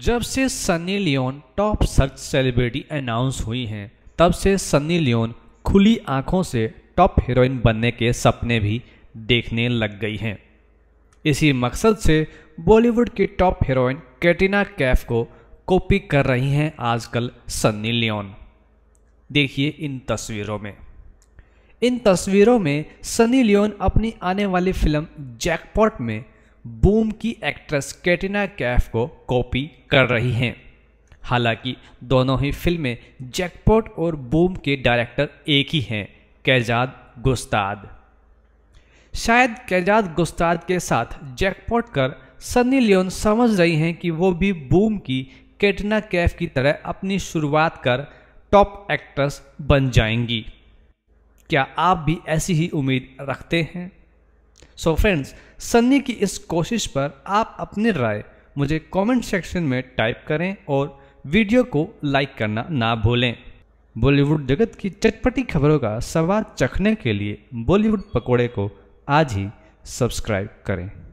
जब से Sunny Leone top search celebrity announce हुई हैं तब से सनी लियोन खुली आंखों से टॉप हीरोइन बनने के सपने भी देखने लग गई हैं इसी मकसद से बॉलीवुड की टॉप हीरोइन कैटरीना कैफ को कॉपी कर रही हैं आजकल सन्नी लियोन देखिए इन तस्वीरों में इन तस्वीरों में सनी लियोन अपनी आने वाली फिल्म जैकपॉट में बूम की एक्ट्रेस कैटिना कैफ को कॉपी कर रही हैं हालांकि दोनों ही फिल्में जैकपॉट और बूम के डायरेक्टर एक ही हैं कैजाद गुस्ताद शायद कैजाद गुस्ताद के साथ जैकपॉट कर सनी लियोन समझ रही हैं कि वो भी बूम की कैटना कैफ की तरह अपनी शुरुआत कर टॉप एक्ट्रेस बन जाएंगी क्या आप भी ऐसी ही उम्मीद रखते हैं सो so फ्रेंड्स सन्नी की इस कोशिश पर आप अपनी राय मुझे कमेंट सेक्शन में टाइप करें और वीडियो को लाइक करना ना भूलें बॉलीवुड जगत की चटपटी खबरों का सवाल चखने के लिए बॉलीवुड पकोड़े को आज ही सब्सक्राइब करें